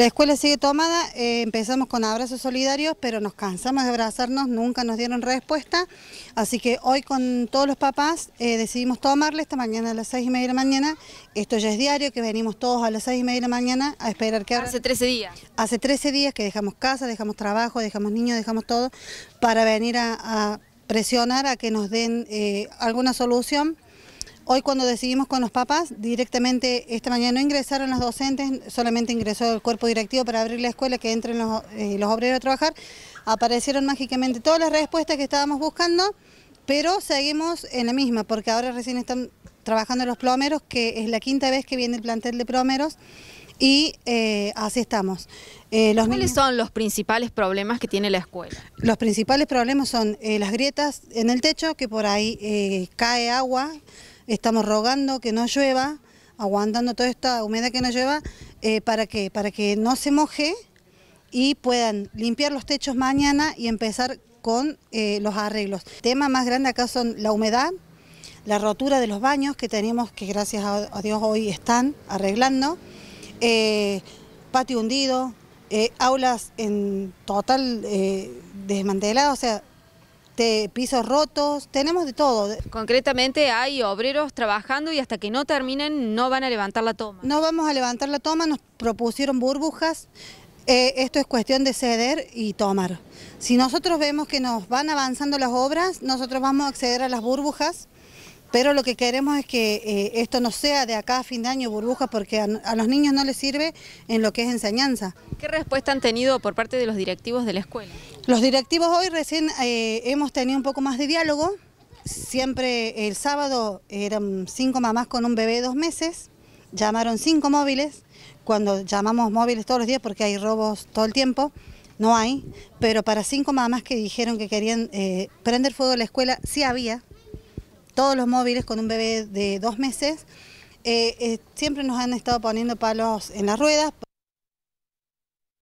La escuela sigue tomada, eh, empezamos con abrazos solidarios, pero nos cansamos de abrazarnos, nunca nos dieron respuesta, así que hoy con todos los papás eh, decidimos tomarle esta mañana a las seis y media de la mañana, esto ya es diario, que venimos todos a las seis y media de la mañana a esperar que Hace 13 días. Hace 13 días que dejamos casa, dejamos trabajo, dejamos niños, dejamos todo, para venir a, presionar a que nos den eh, alguna solución. Hoy cuando decidimos con los papás, directamente esta mañana no ingresaron los docentes, solamente ingresó el cuerpo directivo para abrir la escuela, que entren eh, los, obreros a trabajar. Aparecieron mágicamente todas las respuestas que estábamos buscando, pero seguimos en la misma, porque ahora recién están trabajando los plomeros, que es la quinta vez que viene el plantel de plomeros, y eh, así estamos. Eh, ¿Cuáles son los principales problemas que tiene la escuela? Los principales problemas son las grietas en el techo, que por ahí cae agua, Estamos rogando que no llueva, aguantando toda esta humedad que nos lleva, eh, ¿para qué? Para que no se moje y puedan limpiar los techos mañana y empezar con eh, los arreglos. El tema más grande acá son la humedad, la rotura de los baños que tenemos, que gracias a Dios hoy están arreglando, eh, patio hundido, aulas en total desmantelada, o sea, ...de este, pisos rotos, tenemos de todo. Concretamente hay obreros trabajando y hasta que no terminen no van a levantar la toma. No vamos a levantar la toma, nos propusieron burbujas, eh, esto es cuestión de ceder y tomar. Si nosotros vemos que nos van avanzando las obras, nosotros vamos a acceder a las burbujas, pero lo que queremos es que eh, esto no sea de acá a fin de año burbuja... porque a, los niños no les sirve en lo que es enseñanza. ¿Qué respuesta han tenido por parte de los directivos de la escuela? Los directivos hoy recién eh, hemos tenido un poco más de diálogo. Siempre el sábado eran cinco mamás con un bebé de dos meses. Llamaron cinco móviles. Cuando llamamos móviles todos los días porque hay robos todo el tiempo, no hay. Pero para cinco mamás que dijeron que querían eh, prender fuego a la escuela, sí había. Todos los móviles con un bebé de dos meses. Eh, siempre nos han estado poniendo palos en las ruedas.